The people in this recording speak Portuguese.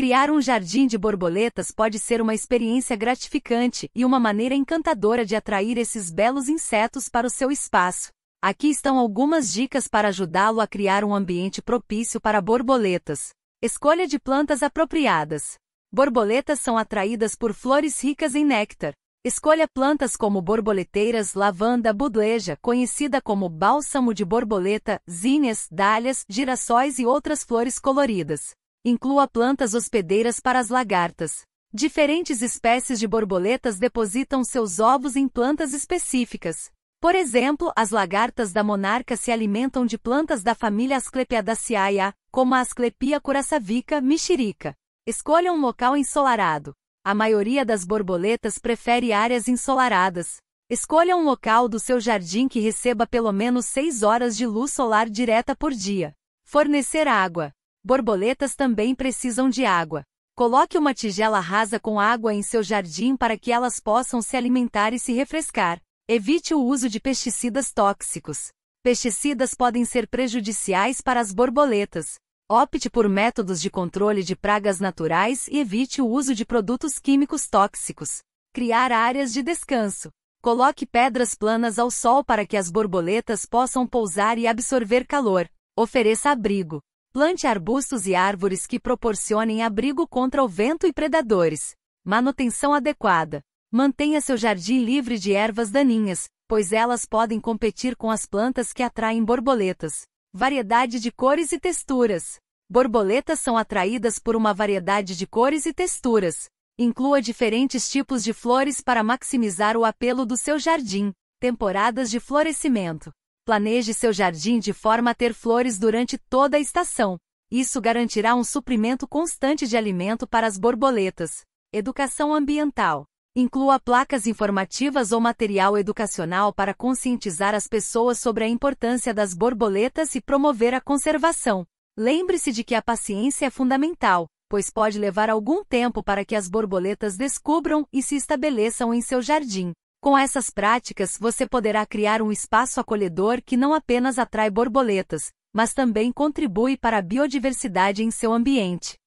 Criar um jardim de borboletas pode ser uma experiência gratificante e uma maneira encantadora de atrair esses belos insetos para o seu espaço. Aqui estão algumas dicas para ajudá-lo a criar um ambiente propício para borboletas. Escolha de plantas apropriadas. Borboletas são atraídas por flores ricas em néctar. Escolha plantas como borboleteiras, lavanda, budleja, conhecida como bálsamo de borboleta, zinhas, dálias, girassóis e outras flores coloridas. Inclua plantas hospedeiras para as lagartas. Diferentes espécies de borboletas depositam seus ovos em plantas específicas. Por exemplo, as lagartas da monarca se alimentam de plantas da família Asclepiadaceae, como a Asclepia curaçavica, mexerica. Escolha um local ensolarado. A maioria das borboletas prefere áreas ensolaradas. Escolha um local do seu jardim que receba pelo menos 6 horas de luz solar direta por dia. Fornecer água. Borboletas também precisam de água. Coloque uma tigela rasa com água em seu jardim para que elas possam se alimentar e se refrescar. Evite o uso de pesticidas tóxicos. Pesticidas podem ser prejudiciais para as borboletas. Opte por métodos de controle de pragas naturais e evite o uso de produtos químicos tóxicos. Criar áreas de descanso. Coloque pedras planas ao sol para que as borboletas possam pousar e absorver calor. Ofereça abrigo. Plante arbustos e árvores que proporcionem abrigo contra o vento e predadores. Manutenção adequada. Mantenha seu jardim livre de ervas daninhas, pois elas podem competir com as plantas que atraem borboletas. Variedade de cores e texturas. Borboletas são atraídas por uma variedade de cores e texturas. Inclua diferentes tipos de flores para maximizar o apelo do seu jardim. Temporadas de florescimento planeje seu jardim de forma a ter flores durante toda a estação. Isso garantirá um suprimento constante de alimento para as borboletas. Educação ambiental. Inclua placas informativas ou material educacional para conscientizar as pessoas sobre a importância das borboletas e promover a conservação. Lembre-se de que a paciência é fundamental, pois pode levar algum tempo para que as borboletas descubram e se estabeleçam em seu jardim. Com essas práticas, você poderá criar um espaço acolhedor que não apenas atrai borboletas, mas também contribui para a biodiversidade em seu ambiente.